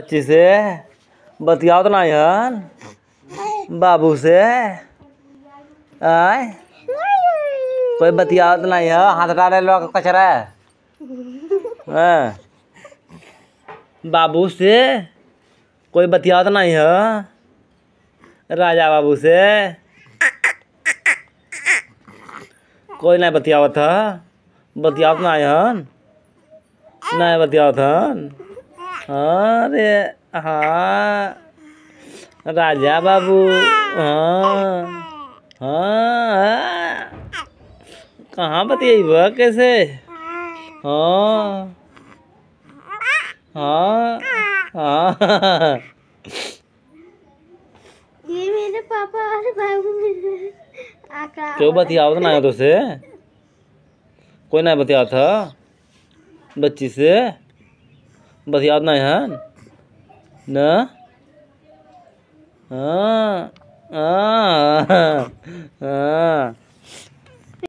बच्चे से बतियाओ तो ना यार बाबू से आए कोई बतियाओ तो ना यार हाथ उठा रहे लोग कचरा है बाबू से कोई बतियाओ तो ना यार राजा बाबू से कोई नहीं बतियाओ था बतियाओ तो ना यार नहीं बतियाओ था अरे हाँ राजा बाबू हाँ हाँ, हाँ। कहाँ बतियाई वह कैसे हाँ हाँ हाँ ये मेरे पापा और बाबू क्यों बतियाओ तो ना तो से कोई ना बतिया था बच्ची से बस याद ना है हाँ? न हाँ हाँ हाँ, हाँ।